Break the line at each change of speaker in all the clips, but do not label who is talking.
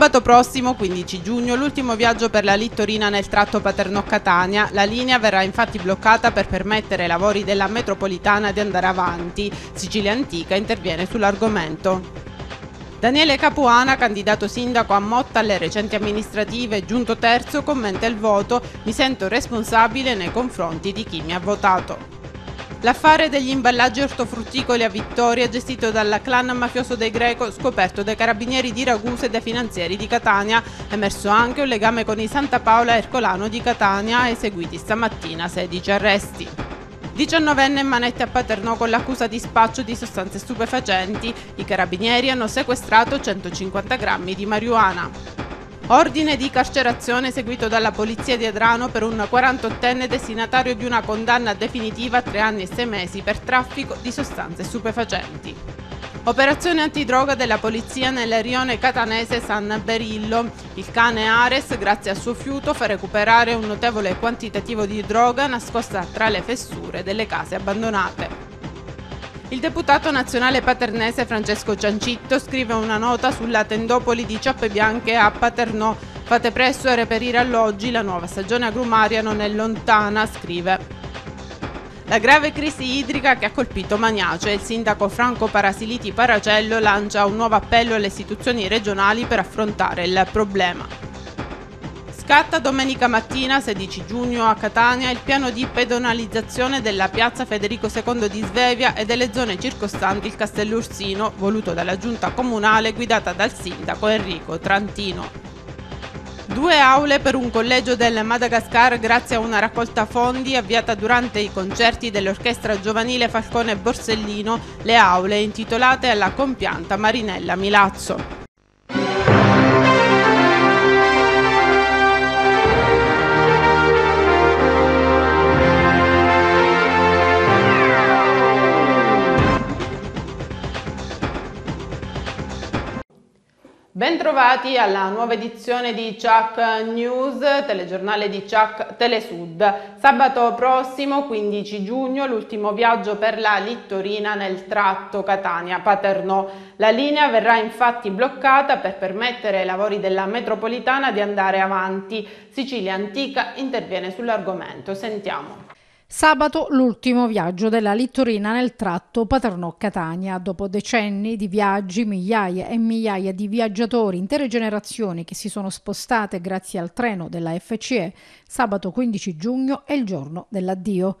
Sabato prossimo, 15 giugno, l'ultimo viaggio per la Littorina nel tratto Paternò-Catania. La linea verrà infatti bloccata per permettere ai lavori della metropolitana di andare avanti. Sicilia Antica interviene sull'argomento. Daniele Capuana, candidato sindaco a Motta alle recenti amministrative, giunto terzo, commenta il voto «Mi sento responsabile nei confronti di chi mi ha votato». L'affare degli imballaggi ortofrutticoli a Vittoria, gestito dalla clan mafioso dei Greco, scoperto dai carabinieri di Ragusa e dai finanzieri di Catania, emerso anche un legame con i Santa Paola e Ercolano di Catania, eseguiti stamattina 16 arresti. 19enne manette a Paternò con l'accusa di spaccio di sostanze stupefacenti, i carabinieri hanno sequestrato 150 grammi di marijuana. Ordine di carcerazione eseguito dalla polizia di Adrano per un 48enne destinatario di una condanna definitiva a tre anni e sei mesi per traffico di sostanze stupefacenti. Operazione antidroga della polizia nel rione catanese San Berillo. Il cane Ares, grazie al suo fiuto, fa recuperare un notevole quantitativo di droga nascosta tra le fessure delle case abbandonate. Il deputato nazionale paternese Francesco Giancitto scrive una nota sulla tendopoli di Ciappe Bianche a Paternò. Fate presto a reperire alloggi, la nuova stagione agrumaria non è lontana, scrive. La grave crisi idrica che ha colpito Maniace, il sindaco Franco Parasiliti Paracello lancia un nuovo appello alle istituzioni regionali per affrontare il problema. Scatta domenica mattina 16 giugno a Catania il piano di pedonalizzazione della piazza Federico II di Svevia e delle zone circostanti il Castello Ursino, voluto dalla giunta comunale guidata dal sindaco Enrico Trantino. Due aule per un collegio del Madagascar grazie a una raccolta fondi avviata durante i concerti dell'orchestra giovanile Falcone Borsellino, le aule intitolate alla compianta Marinella Milazzo. Bentrovati alla nuova edizione di Chuck News, telegiornale di Chuck Telesud. Sabato prossimo, 15 giugno, l'ultimo viaggio per la Littorina nel tratto Catania-Paternò. La linea verrà infatti bloccata per permettere ai lavori della metropolitana di andare avanti. Sicilia Antica interviene sull'argomento. Sentiamo.
Sabato l'ultimo viaggio della Littorina nel tratto Paternò-Catania. Dopo decenni di viaggi, migliaia e migliaia di viaggiatori, intere generazioni che si sono spostate grazie al treno della FCE, sabato 15 giugno è il giorno dell'addio.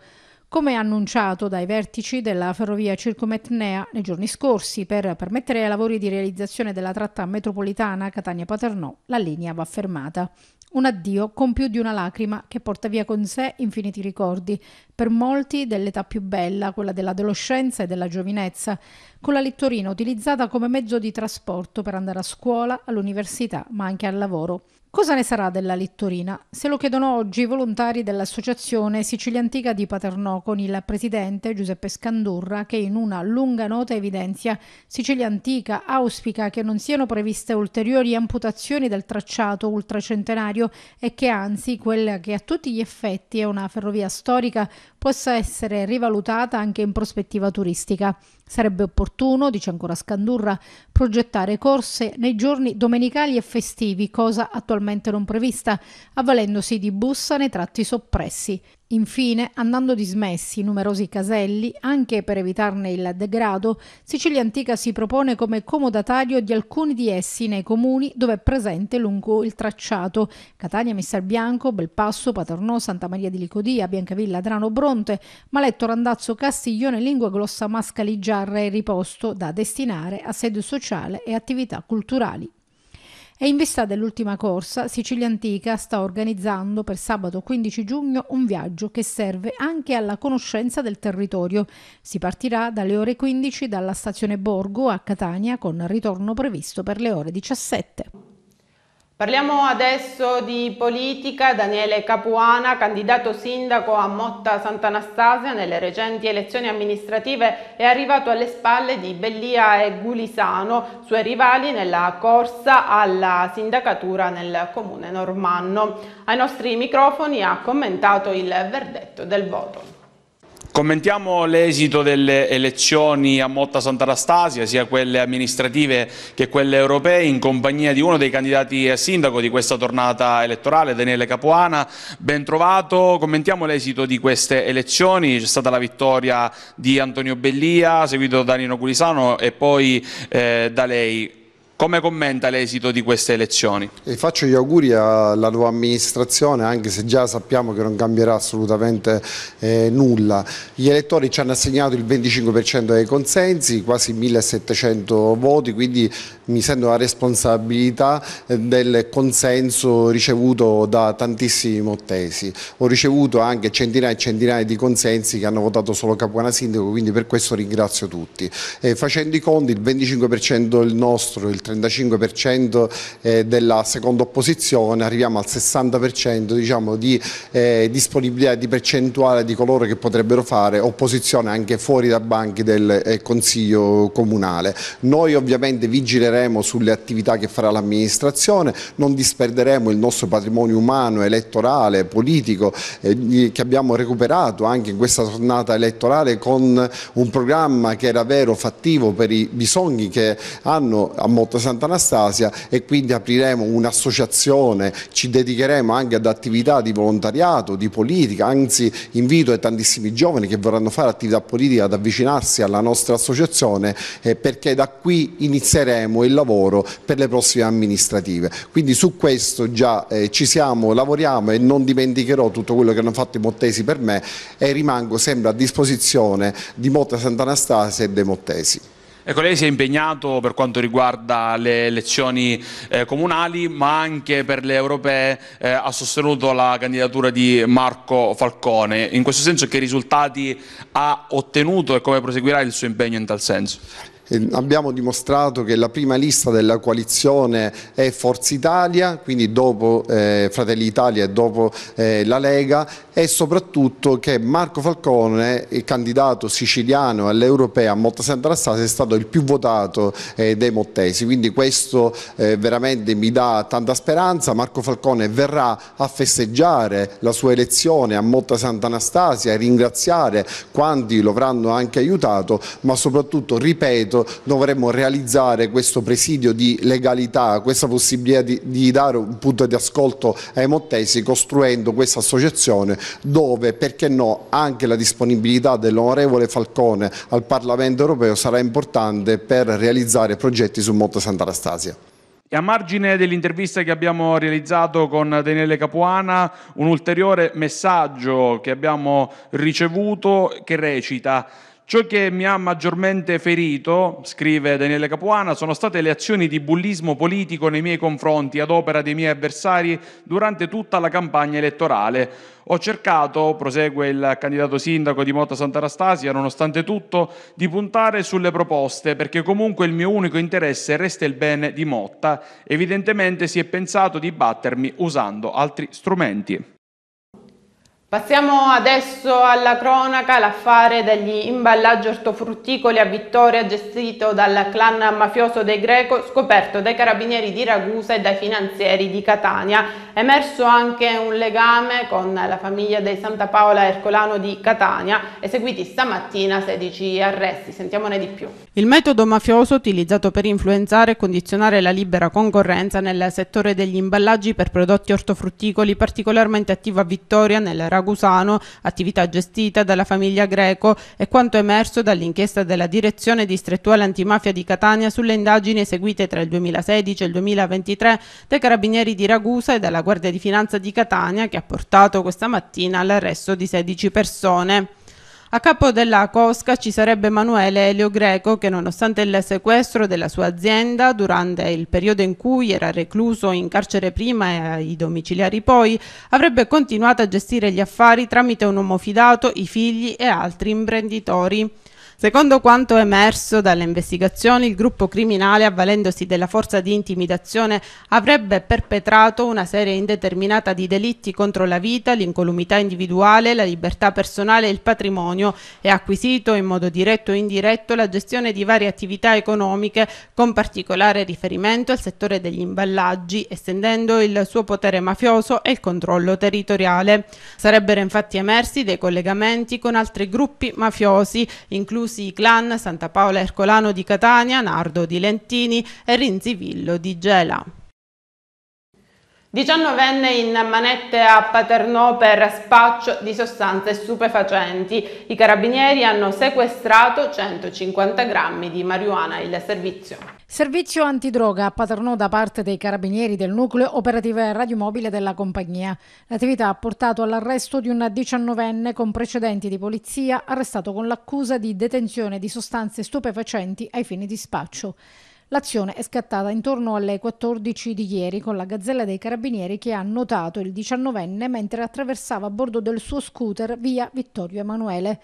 Come annunciato dai vertici della ferrovia Circumetnea nei giorni scorsi, per permettere ai lavori di realizzazione della tratta metropolitana Catania-Paternò, la linea va fermata. Un addio con più di una lacrima che porta via con sé infiniti ricordi, per molti dell'età più bella, quella dell'adolescenza e della giovinezza, con la littorina utilizzata come mezzo di trasporto per andare a scuola, all'università, ma anche al lavoro. Cosa ne sarà della Littorina? Se lo chiedono oggi i volontari dell'Associazione Sicilia Antica di Paternò con il presidente Giuseppe Scandurra che in una lunga nota evidenzia Sicilia Antica auspica che non siano previste ulteriori amputazioni del tracciato ultracentenario e che anzi quella che a tutti gli effetti è una ferrovia storica possa essere rivalutata anche in prospettiva turistica. Sarebbe opportuno, dice ancora Scandurra, progettare corse nei giorni domenicali e festivi, cosa attualmente non prevista, avvalendosi di bussa nei tratti soppressi. Infine, andando dismessi numerosi caselli, anche per evitarne il degrado, Sicilia Antica si propone come comodatario di alcuni di essi nei comuni dove è presente lungo il tracciato Catania, Messalbianco, Belpasso, Paternò, Santa Maria di Licodia, Biancavilla, Drano, Bronte, Maletto, Randazzo, Castiglione, Lingua Glossa, Mascaligiarra e Riposto, da destinare a sede sociale e attività culturali. E in vista dell'ultima corsa, Sicilia Antica sta organizzando per sabato 15 giugno un viaggio che serve anche alla conoscenza del territorio. Si partirà dalle ore 15 dalla stazione Borgo a Catania con ritorno previsto per le ore 17.
Parliamo adesso di politica. Daniele Capuana, candidato sindaco a Motta Sant'Anastasia nelle recenti elezioni amministrative, è arrivato alle spalle di Bellia e Gulisano, suoi rivali nella corsa alla sindacatura nel comune normanno. Ai nostri microfoni ha commentato il verdetto del voto.
Commentiamo l'esito delle elezioni a Motta Sant'Anastasia, sia quelle amministrative che quelle europee, in compagnia di uno dei candidati a sindaco di questa tornata elettorale, Daniele Capuana. Ben trovato, commentiamo l'esito di queste elezioni, c'è stata la vittoria di Antonio Bellia, seguito da Nino Culisano e poi eh, da lei. Come commenta l'esito di queste elezioni?
E faccio gli auguri alla nuova amministrazione, anche se già sappiamo che non cambierà assolutamente eh, nulla. Gli elettori ci hanno assegnato il 25% dei consensi, quasi 1700 voti, quindi mi sento la responsabilità eh, del consenso ricevuto da tantissimi mottesi. Ho ricevuto anche centinaia e centinaia di consensi che hanno votato solo Capuana Sindaco, quindi per questo ringrazio tutti. E facendo i conti, il 25% è il nostro, il 35% eh, della seconda opposizione, arriviamo al 60% diciamo, di eh, disponibilità di percentuale di coloro che potrebbero fare opposizione anche fuori da banchi del eh, Consiglio Comunale. Noi ovviamente vigileremo sulle attività che farà l'amministrazione, non disperderemo il nostro patrimonio umano, elettorale, politico che abbiamo recuperato anche in questa tornata elettorale con un programma che era vero, fattivo per i bisogni che hanno a molto Porta Sant'Anastasia e quindi apriremo un'associazione, ci dedicheremo anche ad attività di volontariato, di politica, anzi invito ai tantissimi giovani che vorranno fare attività politica ad avvicinarsi alla nostra associazione eh, perché da qui inizieremo il lavoro per le prossime amministrative. Quindi su questo già eh, ci siamo, lavoriamo e non dimenticherò tutto quello che hanno fatto i mottesi per me e rimango sempre a disposizione di Motta Sant'Anastasia e dei mottesi.
Ecco, lei si è impegnato per quanto riguarda le elezioni eh, comunali, ma anche per le europee eh, ha sostenuto la candidatura di Marco Falcone. In questo senso che risultati ha ottenuto e come proseguirà il suo impegno in tal senso?
abbiamo dimostrato che la prima lista della coalizione è Forza Italia, quindi dopo eh, Fratelli Italia e dopo eh, la Lega e soprattutto che Marco Falcone, il candidato siciliano all'Europea a Motta Santa Rassasi, è stato il più votato eh, dei mottesi, quindi questo eh, veramente mi dà tanta speranza, Marco Falcone verrà a festeggiare la sua elezione a Motta Santa Anastasia e ringraziare quanti lo avranno anche aiutato, ma soprattutto, ripeto, dentro dovremmo realizzare questo presidio di legalità, questa possibilità di, di dare un punto di ascolto ai mottesi costruendo questa associazione dove, perché no, anche la disponibilità dell'onorevole Falcone al Parlamento europeo sarà importante per realizzare progetti sul Monte Sant'Anastasia.
E a margine dell'intervista che abbiamo realizzato con Daniele Capuana, un ulteriore messaggio che abbiamo ricevuto che recita Ciò che mi ha maggiormente ferito, scrive Daniele Capuana, sono state le azioni di bullismo politico nei miei confronti ad opera dei miei avversari durante tutta la campagna elettorale. Ho cercato, prosegue il candidato sindaco di Motta Sant'Anastasia, nonostante tutto, di puntare sulle proposte perché comunque il mio unico interesse resta il bene di Motta. Evidentemente si è pensato di battermi usando altri strumenti.
Passiamo adesso alla cronaca, l'affare degli imballaggi ortofrutticoli a Vittoria gestito dal clan mafioso dei Greco, scoperto dai carabinieri di Ragusa e dai finanzieri di Catania. È emerso anche un legame con la famiglia dei Santa Paola Ercolano di Catania, eseguiti stamattina 16 arresti. Sentiamone di più. Il metodo mafioso utilizzato per influenzare e condizionare la libera concorrenza nel settore degli imballaggi per prodotti ortofrutticoli particolarmente attivo a Vittoria nel Ragusano, attività gestita dalla famiglia Greco è quanto emerso dall'inchiesta della Direzione Distrettuale Antimafia di Catania sulle indagini eseguite tra il 2016 e il 2023 dai Carabinieri di Ragusa e dalla Guardia di Finanza di Catania che ha portato questa mattina all'arresto di 16 persone. A capo della Cosca ci sarebbe Emanuele Elio Greco che nonostante il sequestro della sua azienda durante il periodo in cui era recluso in carcere prima e ai domiciliari poi, avrebbe continuato a gestire gli affari tramite un uomo fidato, i figli e altri imprenditori. Secondo quanto emerso dalle investigazioni, il gruppo criminale, avvalendosi della forza di intimidazione, avrebbe perpetrato una serie indeterminata di delitti contro la vita, l'incolumità individuale, la libertà personale e il patrimonio e acquisito in modo diretto e indiretto la gestione di varie attività economiche con particolare riferimento al settore degli imballaggi, estendendo il suo potere mafioso e il controllo territoriale. Sarebbero infatti emersi dei collegamenti con altri gruppi mafiosi, inclusi inclusi i clan Santa Paola Ercolano di Catania, Nardo di Lentini e Rinzivillo di Gela. 19enne in manette a Paternò per spaccio di sostanze stupefacenti. I carabinieri hanno sequestrato 150 grammi di marijuana. Il servizio.
Servizio antidroga a Paternò da parte dei carabinieri del nucleo operative radiomobile della compagnia. L'attività ha portato all'arresto di un 19enne con precedenti di polizia arrestato con l'accusa di detenzione di sostanze stupefacenti ai fini di spaccio. L'azione è scattata intorno alle 14 di ieri con la Gazzella dei Carabinieri che ha notato il 19enne mentre attraversava a bordo del suo scooter via Vittorio Emanuele.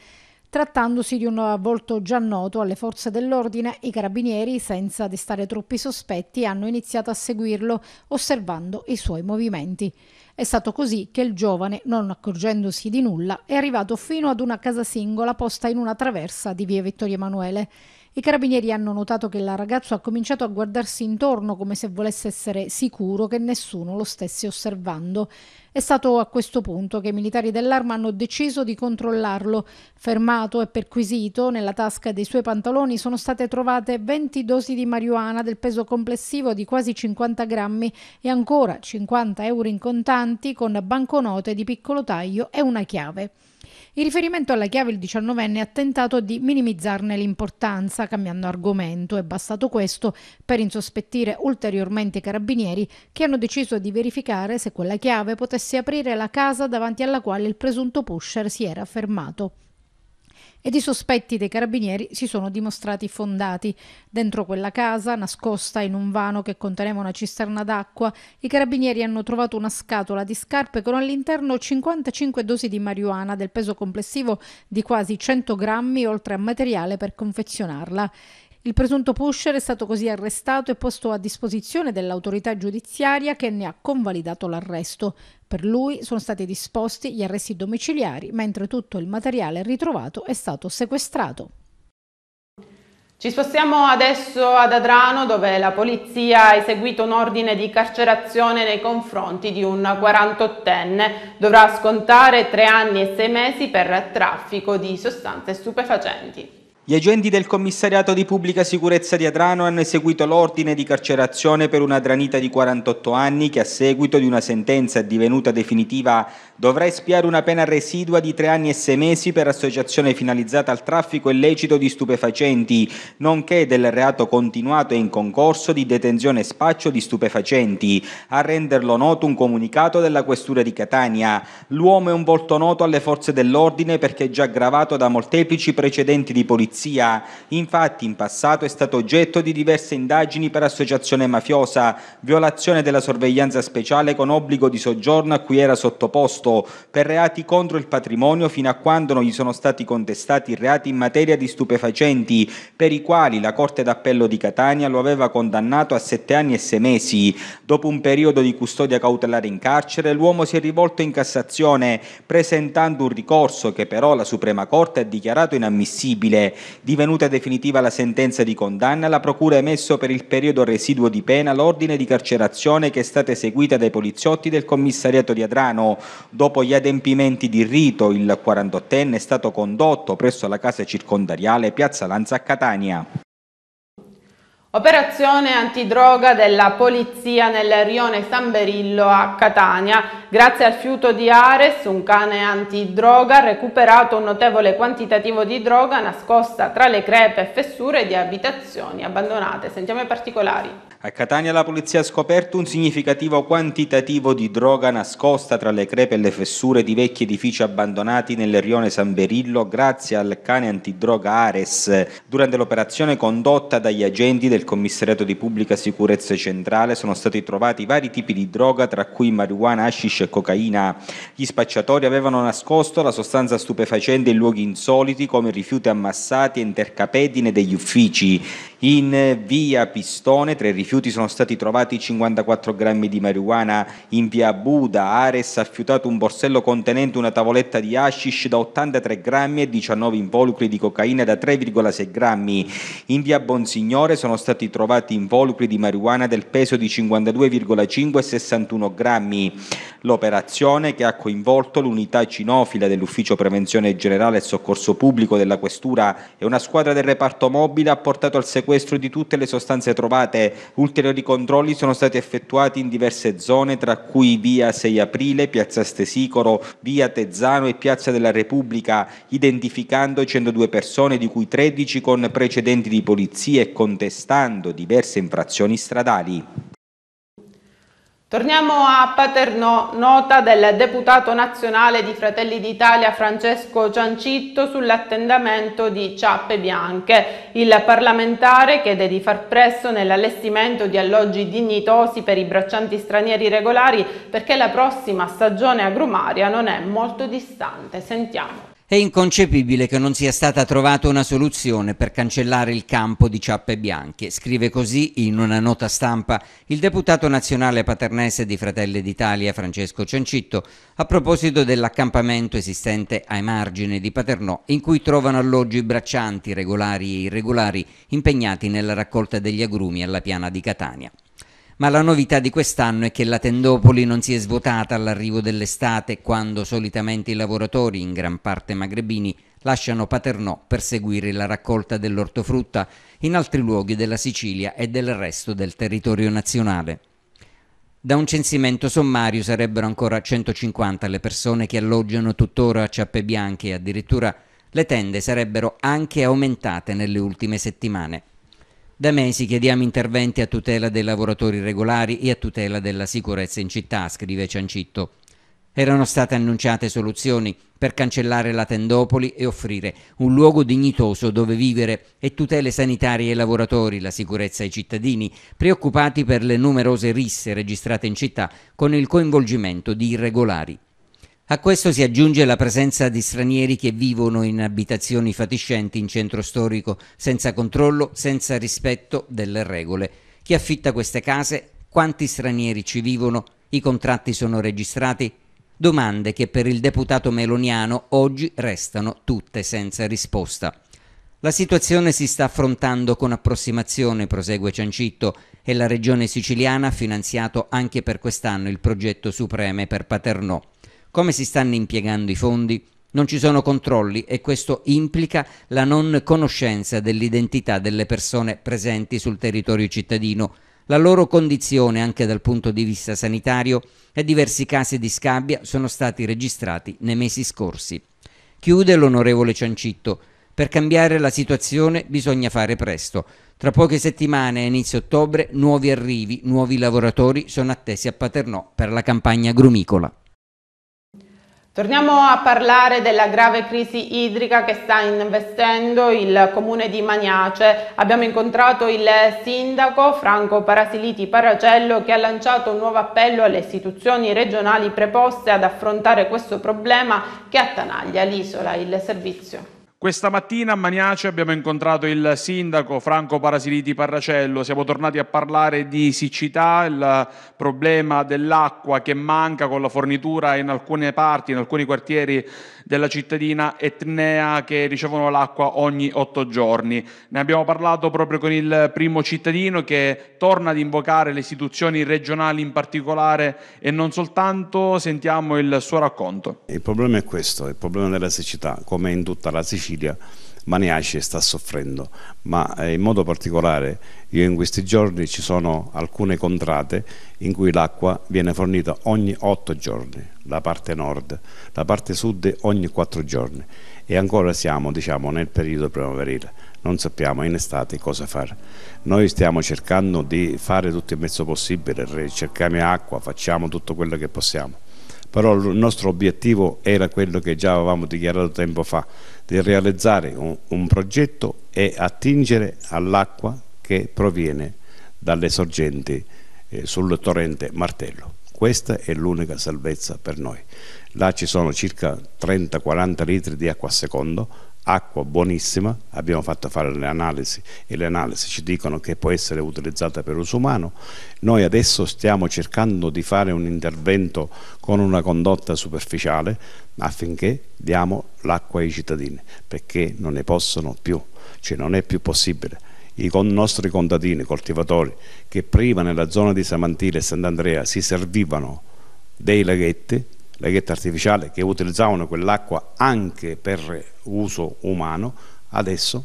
Trattandosi di un volto già noto alle forze dell'ordine, i carabinieri, senza destare troppi sospetti, hanno iniziato a seguirlo, osservando i suoi movimenti. È stato così che il giovane, non accorgendosi di nulla, è arrivato fino ad una casa singola posta in una traversa di via Vittorio Emanuele. I carabinieri hanno notato che il ragazzo ha cominciato a guardarsi intorno come se volesse essere sicuro che nessuno lo stesse osservando. È stato a questo punto che i militari dell'arma hanno deciso di controllarlo. Fermato e perquisito, nella tasca dei suoi pantaloni sono state trovate 20 dosi di marijuana del peso complessivo di quasi 50 grammi e ancora 50 euro in contanti con banconote di piccolo taglio e una chiave. In riferimento alla chiave il 19enne ha tentato di minimizzarne l'importanza cambiando argomento, è bastato questo per insospettire ulteriormente i carabinieri che hanno deciso di verificare se quella chiave potesse aprire la casa davanti alla quale il presunto pusher si era fermato ed i sospetti dei carabinieri si sono dimostrati fondati. Dentro quella casa, nascosta in un vano che conteneva una cisterna d'acqua, i carabinieri hanno trovato una scatola di scarpe con all'interno 55 dosi di marijuana del peso complessivo di quasi 100 grammi oltre a materiale per confezionarla. Il presunto pusher è stato così arrestato e posto a disposizione dell'autorità giudiziaria che ne ha convalidato l'arresto. Per lui sono stati disposti gli arresti domiciliari, mentre tutto il materiale ritrovato è stato sequestrato. Ci spostiamo
adesso ad Adrano dove la polizia ha eseguito un ordine di carcerazione nei confronti di un 48enne. Dovrà scontare tre anni e sei mesi per traffico di sostanze stupefacenti.
Gli agenti del commissariato di pubblica sicurezza di Adrano hanno eseguito l'ordine di carcerazione per una dranita di 48 anni che a seguito di una sentenza divenuta definitiva dovrà espiare una pena residua di 3 anni e 6 mesi per associazione finalizzata al traffico illecito di stupefacenti, nonché del reato continuato e in concorso di detenzione e spaccio di stupefacenti. A renderlo noto un comunicato della questura di Catania. L'uomo è un volto noto alle forze dell'ordine perché già gravato da molteplici precedenti di polizia polizia. Infatti in passato è stato oggetto di diverse indagini per associazione mafiosa, violazione della sorveglianza speciale con obbligo di soggiorno a cui era sottoposto, per reati contro il patrimonio fino a quando non gli sono stati contestati reati in materia di stupefacenti, per i quali la Corte d'Appello di Catania lo aveva condannato a sette anni e sei mesi. Dopo un periodo di custodia cautelare in carcere, l'uomo si è rivolto in Cassazione presentando un ricorso che però la Suprema Corte ha dichiarato inammissibile. Divenuta definitiva la sentenza di condanna, la Procura ha emesso per il periodo residuo di pena l'ordine di carcerazione che è stata eseguita dai poliziotti del commissariato di Adrano. Dopo gli adempimenti di rito, il 48enne è stato condotto presso la casa circondariale Piazza Lanza a Catania.
Operazione antidroga della polizia nel rione San Berillo a Catania. Grazie al fiuto di Ares, un cane antidroga, ha recuperato un notevole quantitativo di droga nascosta tra le crepe e fessure di abitazioni abbandonate. Sentiamo i particolari.
A Catania la polizia ha scoperto un significativo quantitativo di droga nascosta tra le crepe e le fessure di vecchi edifici abbandonati nel rione San Berillo grazie al cane antidroga Ares. Durante l'operazione condotta dagli agenti del commissariato di pubblica sicurezza centrale sono stati trovati vari tipi di droga tra cui marijuana, hashish e cocaina. Gli spacciatori avevano nascosto la sostanza stupefacente in luoghi insoliti come rifiuti ammassati e intercapedine degli uffici. In via Pistone tra i rifiuti sono stati trovati 54 grammi di marijuana. In via Buda Ares ha fiutato un borsello contenente una tavoletta di hashish da 83 grammi e 19 involucri di cocaina da 3,6 grammi. In via Bonsignore sono stati trovati involucri di marijuana del peso di 52,5 e 61 grammi. L'operazione che ha coinvolto l'unità cinofila dell'Ufficio Prevenzione Generale e Soccorso Pubblico della Questura e una squadra del reparto mobile ha portato al sequestro sequestro di tutte le sostanze trovate. Ulteriori controlli sono stati effettuati in diverse zone, tra cui via 6 aprile, piazza Stesicoro, via Tezzano e piazza della Repubblica, identificando 102 persone, di cui 13 con precedenti di polizia e contestando diverse infrazioni stradali.
Torniamo a Paterno, nota del deputato nazionale di Fratelli d'Italia Francesco Ciancitto sull'attendamento di Ciappe Bianche. Il parlamentare chiede di far presto nell'allestimento di alloggi dignitosi per i braccianti stranieri regolari perché la prossima stagione agrumaria non è molto distante. Sentiamo.
È inconcepibile che non sia stata trovata una soluzione per cancellare il campo di ciappe bianche, scrive così in una nota stampa il deputato nazionale paternese di Fratelli d'Italia Francesco Ciancitto a proposito dell'accampamento esistente ai margini di Paternò in cui trovano alloggio i braccianti regolari e irregolari impegnati nella raccolta degli agrumi alla piana di Catania. Ma la novità di quest'anno è che la Tendopoli non si è svuotata all'arrivo dell'estate, quando solitamente i lavoratori, in gran parte magrebini, lasciano Paternò per seguire la raccolta dell'ortofrutta in altri luoghi della Sicilia e del resto del territorio nazionale. Da un censimento sommario sarebbero ancora 150 le persone che alloggiano tuttora a Ciappe Bianche e addirittura le tende sarebbero anche aumentate nelle ultime settimane. Da mesi chiediamo interventi a tutela dei lavoratori regolari e a tutela della sicurezza in città, scrive Ciancitto. Erano state annunciate soluzioni per cancellare la tendopoli e offrire un luogo dignitoso dove vivere e tutele sanitarie ai lavoratori, la sicurezza ai cittadini, preoccupati per le numerose risse registrate in città con il coinvolgimento di irregolari. A questo si aggiunge la presenza di stranieri che vivono in abitazioni fatiscenti in centro storico, senza controllo, senza rispetto delle regole. Chi affitta queste case? Quanti stranieri ci vivono? I contratti sono registrati? Domande che per il deputato meloniano oggi restano tutte senza risposta. La situazione si sta affrontando con approssimazione, prosegue Ciancitto, e la regione siciliana ha finanziato anche per quest'anno il progetto Supreme per Paternò come si stanno impiegando i fondi? Non ci sono controlli e questo implica la non conoscenza dell'identità delle persone presenti sul territorio cittadino, la loro condizione anche dal punto di vista sanitario e diversi casi di scabbia sono stati registrati nei mesi scorsi. Chiude l'onorevole Ciancitto. Per cambiare la situazione bisogna fare presto. Tra poche settimane a inizio ottobre nuovi arrivi, nuovi lavoratori sono attesi a Paternò per la campagna grumicola.
Torniamo a parlare della grave crisi idrica che sta investendo il comune di Maniace. Abbiamo incontrato il sindaco Franco Parasiliti Paracello che ha lanciato un nuovo appello alle istituzioni regionali preposte ad affrontare questo problema che attanaglia l'isola, il servizio.
Questa mattina a Maniace abbiamo incontrato il sindaco Franco Parasiliti Parracello, siamo tornati a parlare di siccità, il problema dell'acqua che manca con la fornitura in alcune parti, in alcuni quartieri della cittadina etnea che ricevono l'acqua ogni otto giorni. Ne abbiamo parlato proprio con il primo cittadino che torna ad invocare le istituzioni regionali in particolare e non soltanto, sentiamo il suo racconto.
Il problema è questo, il problema della siccità, come in tutta la Sicilia, maniaci e sta soffrendo, ma eh, in modo particolare io in questi giorni ci sono alcune contrate in cui l'acqua viene fornita ogni otto giorni, la parte nord, la parte sud ogni quattro giorni e ancora siamo diciamo, nel periodo primaverile, non sappiamo in estate cosa fare. Noi stiamo cercando di fare tutto il mezzo possibile, cerchiamo acqua, facciamo tutto quello che possiamo però il nostro obiettivo era quello che già avevamo dichiarato tempo fa, di realizzare un, un progetto e attingere all'acqua che proviene dalle sorgenti eh, sul torrente Martello. Questa è l'unica salvezza per noi. Là ci sono circa 30-40 litri di acqua a secondo acqua buonissima, abbiamo fatto fare le analisi e le analisi ci dicono che può essere utilizzata per uso umano, noi adesso stiamo cercando di fare un intervento con una condotta superficiale affinché diamo l'acqua ai cittadini, perché non ne possono più, cioè non è più possibile i nostri contadini, coltivatori, che prima nella zona di Samantile e Sant'Andrea si servivano dei laghetti laghetta artificiale che utilizzavano quell'acqua anche per uso umano, adesso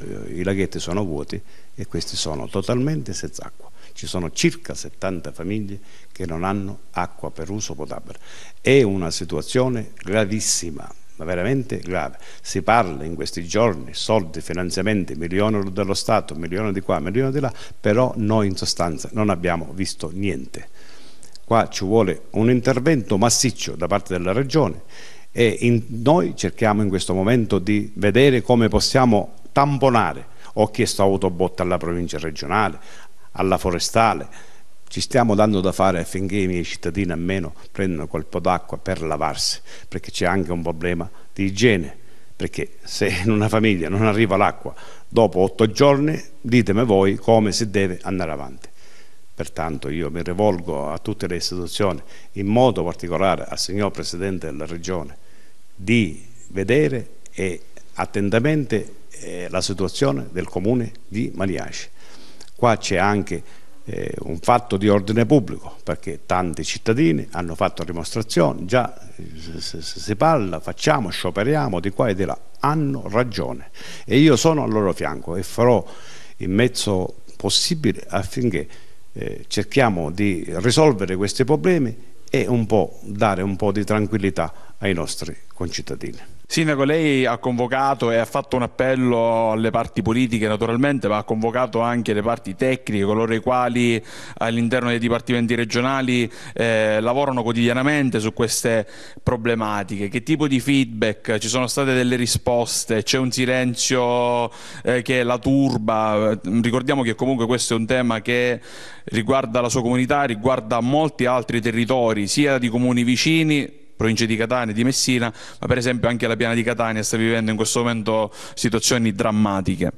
eh, i laghetti sono vuoti e questi sono totalmente senza acqua. Ci sono circa 70 famiglie che non hanno acqua per uso potabile. È una situazione gravissima, ma veramente grave. Si parla in questi giorni, soldi, finanziamenti, milioni dello Stato, milioni di qua, milioni di là, però noi in sostanza non abbiamo visto niente. Qua ci vuole un intervento massiccio da parte della Regione e in, noi cerchiamo in questo momento di vedere come possiamo tamponare. Ho chiesto autobotta alla provincia regionale, alla forestale, ci stiamo dando da fare affinché i miei cittadini almeno prendano quel po' d'acqua per lavarsi, perché c'è anche un problema di igiene, perché se in una famiglia non arriva l'acqua dopo otto giorni, ditemi voi come si deve andare avanti. Pertanto io mi rivolgo a tutte le istituzioni, in modo particolare al signor Presidente della Regione, di vedere attentamente eh, la situazione del comune di Mariaci. Qua c'è anche eh, un fatto di ordine pubblico perché tanti cittadini hanno fatto dimostrazioni, già eh, si parla, facciamo, scioperiamo di qua e di là, hanno ragione e io sono al loro fianco e farò il mezzo possibile affinché eh, cerchiamo di risolvere questi problemi e un dare un po' di tranquillità ai nostri concittadini.
Sindaco, lei ha convocato e ha fatto un appello alle parti politiche naturalmente, ma ha convocato anche le parti tecniche, coloro i quali all'interno dei dipartimenti regionali eh, lavorano quotidianamente su queste problematiche. Che tipo di feedback? Ci sono state delle risposte? C'è un silenzio eh, che la turba? Ricordiamo che comunque questo è un tema che riguarda la sua comunità, riguarda molti altri territori, sia di comuni vicini province di Catania, di Messina, ma per esempio anche la piana di Catania sta vivendo in questo momento situazioni drammatiche.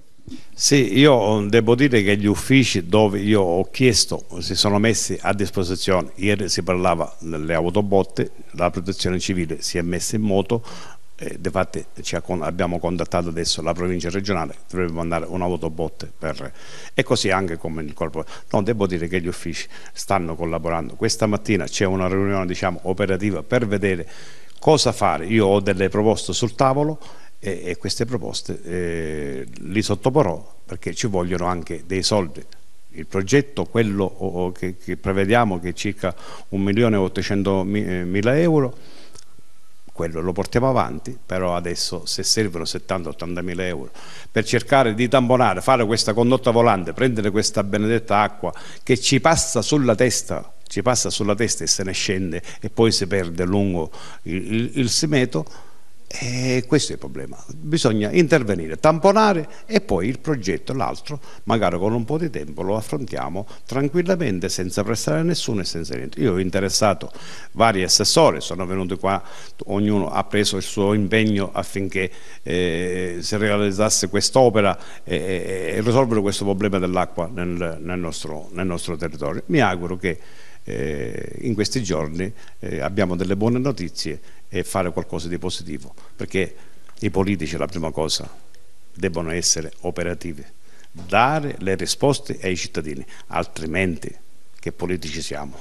Sì, io devo dire che gli uffici dove io ho chiesto si sono messi a disposizione, ieri si parlava delle autobotte, la protezione civile si è messa in moto, eh, di fatti abbiamo contattato adesso la provincia regionale, dovrebbe mandare un autobot per, e così anche come il corpo. No, devo dire che gli uffici stanno collaborando. Questa mattina c'è una riunione diciamo, operativa per vedere cosa fare. Io ho delle proposte sul tavolo e, e queste proposte eh, li sottoporrò perché ci vogliono anche dei soldi il progetto, quello che, prevediamo che è circa 1.800.000 eh, euro, quello lo portiamo avanti, però adesso se servono 70-80 mila euro per cercare di tamponare, fare questa condotta volante, prendere questa benedetta acqua che ci passa sulla testa, ci passa sulla testa e se ne scende e poi si perde lungo il, il, il simeto, e questo è il problema. Bisogna intervenire, tamponare e poi il progetto, l'altro, magari con un po' di tempo lo affrontiamo tranquillamente senza prestare a nessuno e senza niente. Io ho interessato vari assessori, sono venuti qua, ognuno ha preso il suo impegno affinché eh, si realizzasse quest'opera e, e, risolvere questo problema dell'acqua nel, nel, nostro, nel nostro territorio. Mi auguro che eh, in questi giorni eh, abbiamo delle buone notizie e fare qualcosa di positivo, perché i politici, la prima cosa, debbono essere operativi, dare le risposte ai cittadini, altrimenti che politici siamo.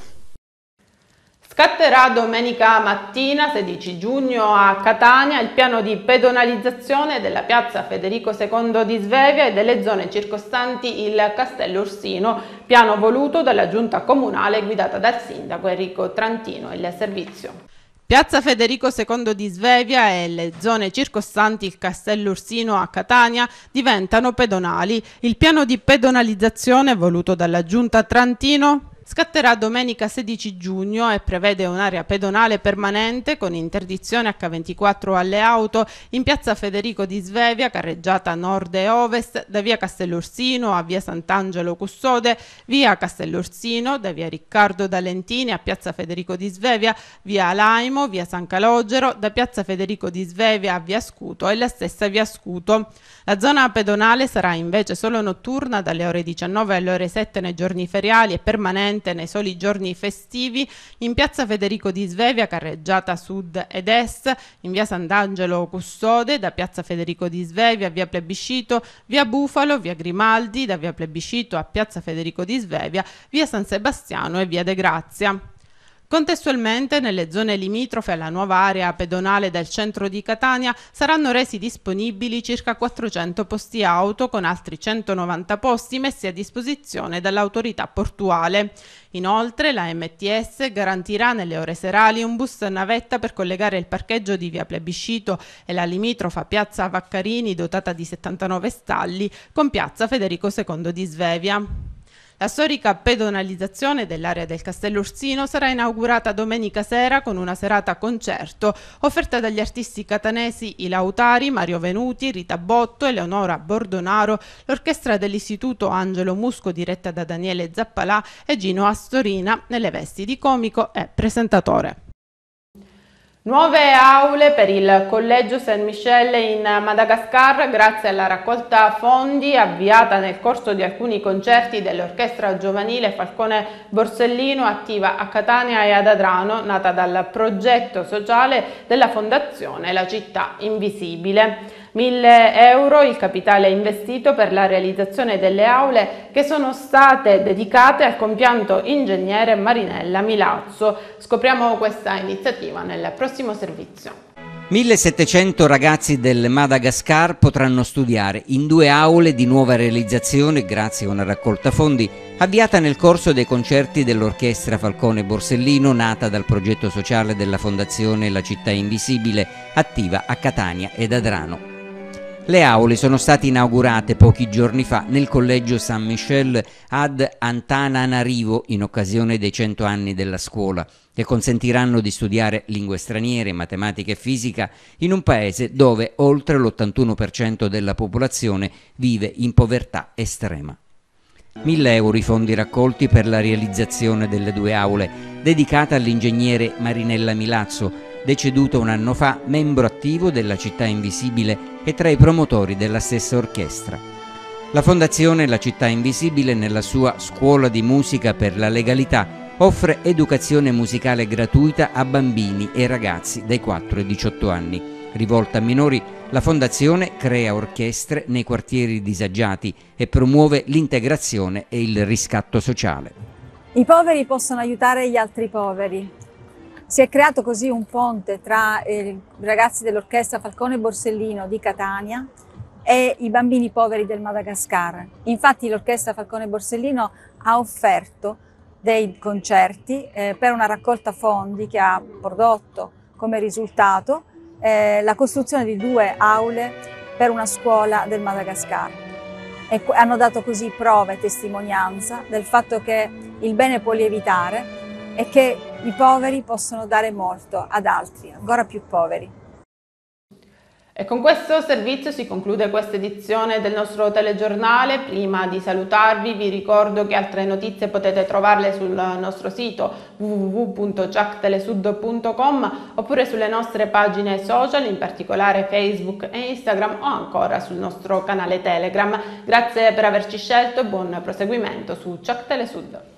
Scatterà domenica mattina 16 giugno a Catania il piano di pedonalizzazione della piazza Federico II di Svevia e delle zone circostanti il Castello Ursino, piano voluto dalla giunta comunale guidata dal sindaco Enrico Trantino il servizio. Piazza Federico II di Svevia e le zone circostanti il Castello Ursino a Catania diventano pedonali. Il piano di pedonalizzazione voluto dalla Giunta Trantino Scatterà domenica 16 giugno e prevede un'area pedonale permanente con interdizione H24 alle auto in piazza Federico di Svevia, carreggiata nord e ovest, da via Castellorsino a via Sant'Angelo Custode, via Castellorsino, da via Riccardo D'Alentini a piazza Federico di Svevia, via Laimo, via San Calogero, da piazza Federico di Svevia a via Scuto e la stessa via Scuto. La zona pedonale sarà invece solo notturna dalle ore 19 alle ore 7 nei giorni feriali e permanente presente nei soli giorni festivi in piazza Federico di Svevia, carreggiata sud ed est, in via Sant'Angelo Custode, da piazza Federico di Svevia, a via Plebiscito, via Bufalo, via Grimaldi, da via Plebiscito a piazza Federico di Svevia, via San Sebastiano e via De Grazia. Contestualmente, nelle zone limitrofe alla nuova area pedonale del centro di Catania saranno resi disponibili circa 400 posti auto con altri 190 posti messi a disposizione dall'autorità portuale. Inoltre, la MTS garantirà nelle ore serali un bus navetta per collegare il parcheggio di Via Plebiscito e la limitrofa Piazza Vaccarini dotata di 79 stalli con Piazza Federico II di Svevia. La storica pedonalizzazione dell'area del Castello Ursino sarà inaugurata domenica sera con una serata concerto offerta dagli artisti catanesi I Lautari, Mario Venuti, Rita Botto, Eleonora Bordonaro, l'orchestra dell'Istituto Angelo Musco diretta da Daniele Zappalà e Gino Astorina nelle vesti di comico e presentatore. Nuove aule per il Collegio San Michele in Madagascar grazie alla raccolta fondi avviata nel corso di alcuni concerti dell'orchestra giovanile Falcone Borsellino attiva a Catania e ad Adrano nata dal progetto sociale della fondazione La Città Invisibile. 1000 euro il capitale investito per la realizzazione delle aule che sono state dedicate al compianto ingegnere Marinella Milazzo. Scopriamo questa iniziativa nel prossimo servizio.
1700 ragazzi del Madagascar potranno studiare in due aule di nuova realizzazione grazie a una raccolta fondi avviata nel corso dei concerti dell'Orchestra Falcone Borsellino nata dal progetto sociale della Fondazione La Città Invisibile attiva a Catania ed Adrano. Le aule sono state inaugurate pochi giorni fa nel collegio San Michel ad Antananarivo in occasione dei 100 anni della scuola, che consentiranno di studiare lingue straniere, matematica e fisica in un paese dove oltre l'81% della popolazione vive in povertà estrema. 1000 euro i fondi raccolti per la realizzazione delle due aule, dedicata all'ingegnere Marinella Milazzo, deceduto un anno fa, membro attivo della Città Invisibile e tra i promotori della stessa orchestra. La Fondazione La Città Invisibile nella sua Scuola di Musica per la Legalità offre educazione musicale gratuita a bambini e ragazzi dai 4 ai 18 anni. Rivolta a minori, la Fondazione crea orchestre nei quartieri disagiati e promuove l'integrazione e il riscatto sociale.
I poveri possono aiutare gli altri poveri. Si è creato così un ponte tra eh, i ragazzi dell'orchestra Falcone Borsellino di Catania e i bambini poveri del Madagascar. Infatti l'orchestra Falcone Borsellino ha offerto dei concerti eh, per una raccolta fondi che ha prodotto come risultato eh, la costruzione di due aule per una scuola del Madagascar. E hanno dato così prova e testimonianza del fatto che il bene può lievitare e che i poveri possono dare molto ad altri, ancora più poveri. E
con questo servizio si conclude questa edizione del nostro telegiornale. Prima di salutarvi vi ricordo che altre notizie potete trovarle sul nostro sito www.ciactelesud.com oppure sulle nostre pagine social, in particolare Facebook e Instagram o ancora sul nostro canale Telegram. Grazie per averci scelto e buon proseguimento su Telesud.